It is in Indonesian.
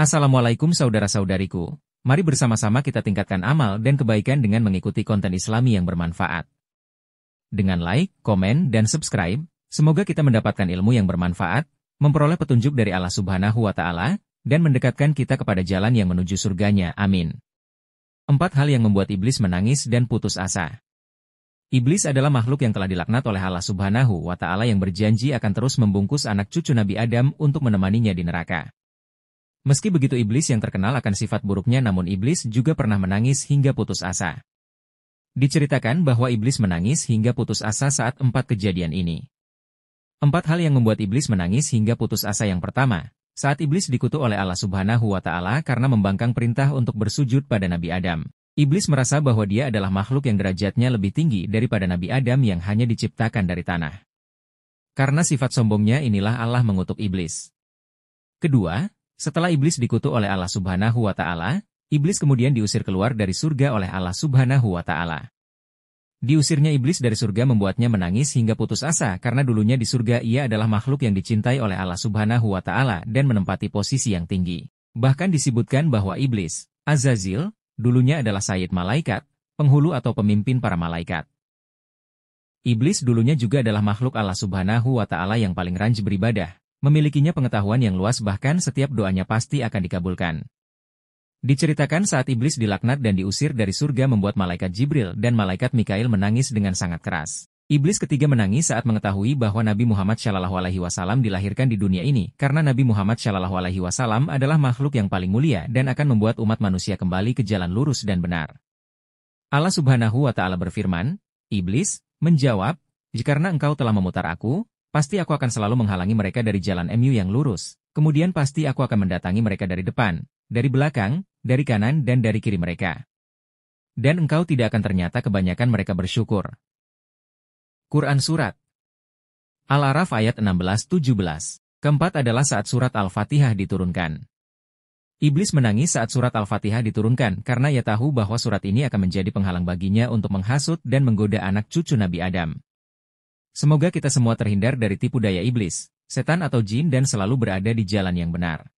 Assalamualaikum saudara-saudariku. Mari bersama-sama kita tingkatkan amal dan kebaikan dengan mengikuti konten islami yang bermanfaat. Dengan like, komen, dan subscribe, semoga kita mendapatkan ilmu yang bermanfaat, memperoleh petunjuk dari Allah subhanahu wa ta'ala, dan mendekatkan kita kepada jalan yang menuju surganya. Amin. Empat hal yang membuat iblis menangis dan putus asa. Iblis adalah makhluk yang telah dilaknat oleh Allah subhanahu wa ta'ala yang berjanji akan terus membungkus anak cucu Nabi Adam untuk menemaninya di neraka. Meski begitu iblis yang terkenal akan sifat buruknya namun iblis juga pernah menangis hingga putus asa. Diceritakan bahwa iblis menangis hingga putus asa saat empat kejadian ini. Empat hal yang membuat iblis menangis hingga putus asa yang pertama, saat iblis dikutu oleh Allah subhanahu wa ta'ala karena membangkang perintah untuk bersujud pada Nabi Adam. Iblis merasa bahwa dia adalah makhluk yang derajatnya lebih tinggi daripada Nabi Adam yang hanya diciptakan dari tanah. Karena sifat sombongnya inilah Allah mengutuk iblis. Kedua, setelah iblis dikutuk oleh Allah Subhanahu wa taala, iblis kemudian diusir keluar dari surga oleh Allah Subhanahu wa taala. Diusirnya iblis dari surga membuatnya menangis hingga putus asa karena dulunya di surga ia adalah makhluk yang dicintai oleh Allah Subhanahu wa taala dan menempati posisi yang tinggi. Bahkan disebutkan bahwa iblis, Azazil, dulunya adalah Sayyid malaikat, penghulu atau pemimpin para malaikat. Iblis dulunya juga adalah makhluk Allah subhanahu wa ta'ala yang paling ranj beribadah, Memilikinya pengetahuan yang luas bahkan setiap doanya pasti akan dikabulkan. Diceritakan saat iblis dilaknat dan diusir dari surga membuat malaikat Jibril dan malaikat Mikail menangis dengan sangat keras. Iblis ketiga menangis saat mengetahui bahwa Nabi Muhammad Shallallahu Alaihi Wasallam dilahirkan di dunia ini, karena Nabi Muhammad Shallallahu Alaihi Wasallam adalah makhluk yang paling mulia dan akan membuat umat manusia kembali ke jalan lurus dan benar. Allah Subhanahu Wa Taala berfirman, Iblis menjawab, "Karena engkau telah memutar aku, Pasti aku akan selalu menghalangi mereka dari jalan MU yang lurus. Kemudian pasti aku akan mendatangi mereka dari depan, dari belakang, dari kanan dan dari kiri mereka. Dan engkau tidak akan ternyata kebanyakan mereka bersyukur. Quran Surat Al-Araf ayat 16-17 Keempat adalah saat surat Al-Fatihah diturunkan. Iblis menangis saat surat Al-Fatihah diturunkan karena ia tahu bahwa surat ini akan menjadi penghalang baginya untuk menghasut dan menggoda anak cucu Nabi Adam. Semoga kita semua terhindar dari tipu daya iblis, setan atau jin dan selalu berada di jalan yang benar.